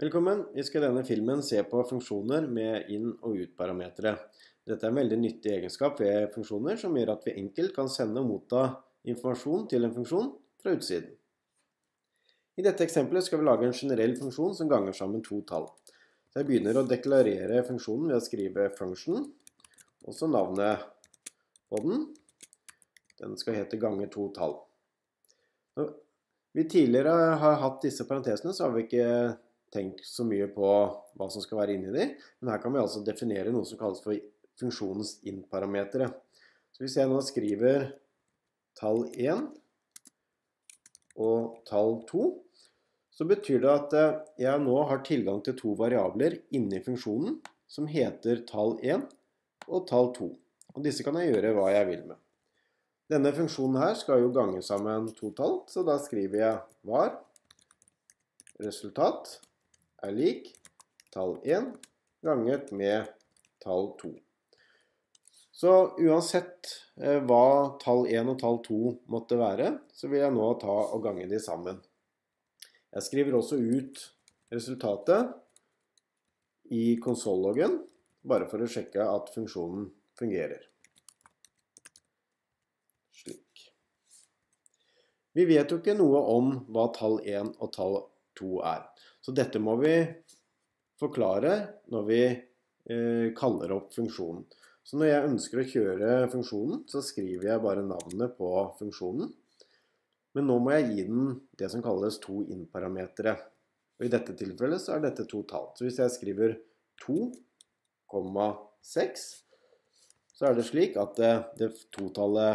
Velkommen. Vi skal i denne filmen se på funksjoner med inn- og ut-parametere. Dette er en veldig nyttig egenskap ved funksjoner som gjør at vi enkelt kan sende og motta informasjon til en funksjon fra utsiden. I dette eksempelet skal vi lage en generell funksjon som ganger sammen to tall. Så jeg begynner å deklarere funksjonen ved å skrive function, og så navnet på den. Den skal hete ganger to tall. Når vi tidligere har hatt disse parentesene, så har vi ikke tenkt så mye på hva som skal være inni de, men her kan vi altså definere noe som kalles for funksjonens in-parametere. Så hvis jeg nå skriver tall 1 og tall 2, så betyr det at eh, jeg nå har tilgang til to variabler inni funksjonen som heter tall 1 og tall 2. Og disse kan jeg gjøre hva jeg vil med. Denne funksjonen her skal jo gange sammen to tall, så da skriver jeg var resultat er lik tall 1 ganget med tall 2. Så uansett eh, hva tall 1 og tall 2 måtte være, så vil jeg nå ta og gange de sammen. Jeg skriver også ut resultatet i konsolloggen, bare for å sjekke at funksjonen fungerer. Slik. Vi vet jo ikke noe om hva tall 1 og tall 2 2 er. Så dette må vi forklare når vi eh, kaller opp funksjonen. Så når jeg ønsker å kjøre funksjonen, så skriver jeg bare navnet på funksjonen. Men nå må jeg gi den det som kalles to in-parametere. Og I dette tilfellet så er dette to tall. Så hvis jeg skriver 2,6, så er det slik at eh, det, det totallet,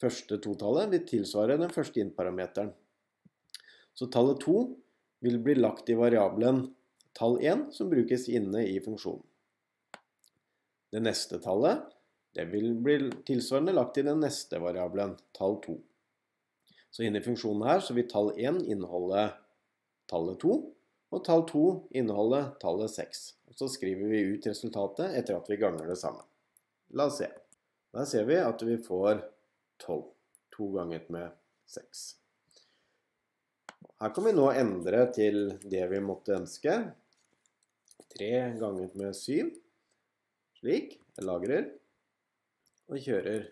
første totallet vil tilsvare den første in-parameteren. Så tallet 2 vil bli lagt i variabelen tall 1, som brukes inne i funksjonen. Det neste tallet det vil bli tilsvarende lagt i den neste variabelen, tall 2. Så inne i funksjonen her så vil tall 1 inneholde tallet 2, og tall 2 inneholde tallet 6. Og så skriver vi ut resultatet etter at vi ganger det sammen. La oss se. Der ser vi at vi får 12. to ganget med 6. Her kan vi nå endre til det vi måtte ønske. 3 ganget med 7. Slik. Jeg lagrer. Og kjører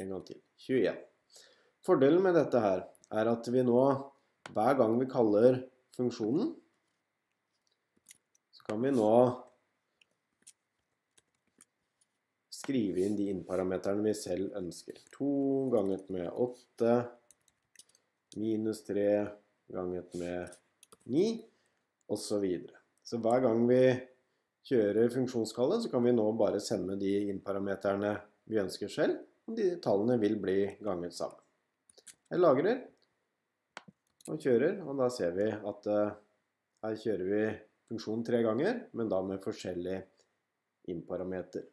en gang til. 21. Fordelen med dette her er at vi nå, hver gang vi kaller funksjonen, så kan vi nå skrive inn de innparametrene vi selv ønsker. 2 ganget med 8 minus 3 ganget med 9, osv. Så, videre. så hver gang vi kjører funksjonskallet, så kan vi nå bare sende de innparameterne vi ønsker selv, og de tallene vil bli ganget sammen. Jeg lagrer og kjører, og da ser vi at eh, her kjører vi funksjonen tre ganger, men da med forskjellig innparameter.